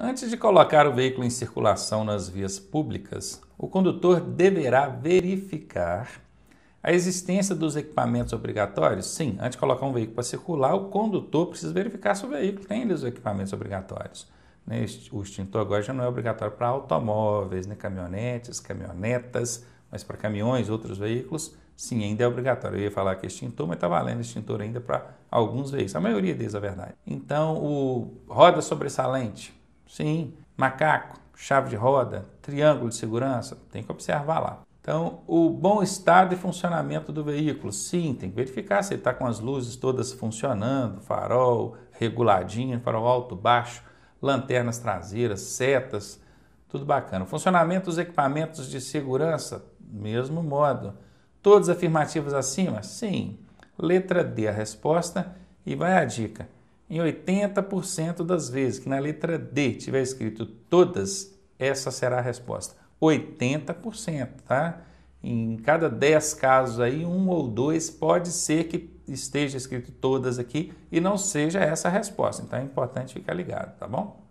Antes de colocar o veículo em circulação nas vias públicas, o condutor deverá verificar a existência dos equipamentos obrigatórios? Sim, antes de colocar um veículo para circular, o condutor precisa verificar se o veículo tem os equipamentos obrigatórios. Né, o extintor agora já não é obrigatório para automóveis, né? caminhonetes, caminhonetas, mas para caminhões, outros veículos, sim, ainda é obrigatório. Eu ia falar que é extintor, mas está valendo extintor ainda para alguns veículos, a maioria deles, a verdade. Então, o roda sobressalente, Sim. Macaco, chave de roda, triângulo de segurança, tem que observar lá. Então, o bom estado e funcionamento do veículo. Sim, tem que verificar se ele está com as luzes todas funcionando, farol reguladinho, farol alto, baixo, lanternas traseiras, setas, tudo bacana. Funcionamento dos equipamentos de segurança, mesmo modo. Todas afirmativas acima? Sim. Letra D a resposta e vai a dica em 80% das vezes que na letra D tiver escrito todas, essa será a resposta. 80%, tá? Em cada 10 casos aí, um ou dois pode ser que esteja escrito todas aqui e não seja essa a resposta. Então é importante ficar ligado, tá bom?